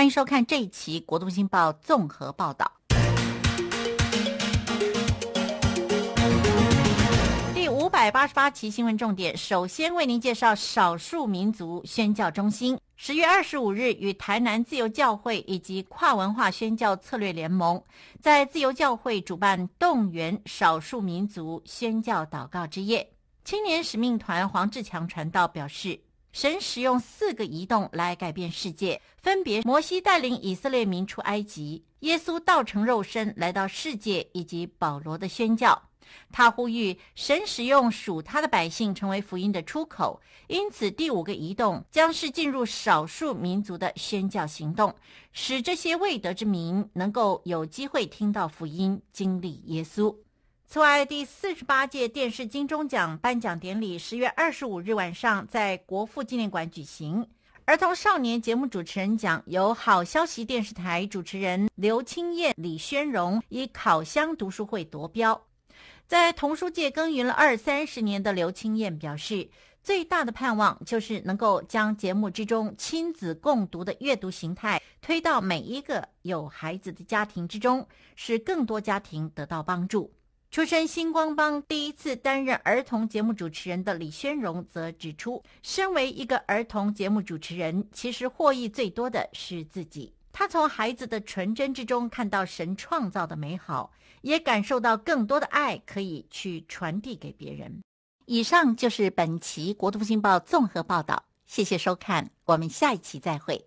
欢迎收看这一期《国东新报》综合报道，第五百八十八期新闻重点，首先为您介绍少数民族宣教中心。十月二十五日，与台南自由教会以及跨文化宣教策略联盟在自由教会主办动员少数民族宣教祷告之夜。青年使命团黄志强传道表示。神使用四个移动来改变世界，分别：摩西带领以色列民出埃及，耶稣道成肉身来到世界，以及保罗的宣教。他呼吁神使用属他的百姓成为福音的出口。因此，第五个移动将是进入少数民族的宣教行动，使这些未得之民能够有机会听到福音，经历耶稣。此外，第四十八届电视金钟奖颁奖典礼十月二十五日晚上在国父纪念馆举行。儿童少年节目主持人奖由好消息电视台主持人刘清燕、李宣荣以烤箱读书会夺标。在童书界耕耘了二三十年的刘清燕表示，最大的盼望就是能够将节目之中亲子共读的阅读形态推到每一个有孩子的家庭之中，使更多家庭得到帮助。出身星光帮，第一次担任儿童节目主持人的李宣荣则指出，身为一个儿童节目主持人，其实获益最多的是自己。他从孩子的纯真之中看到神创造的美好，也感受到更多的爱可以去传递给别人。以上就是本期《国土新报》综合报道，谢谢收看，我们下一期再会。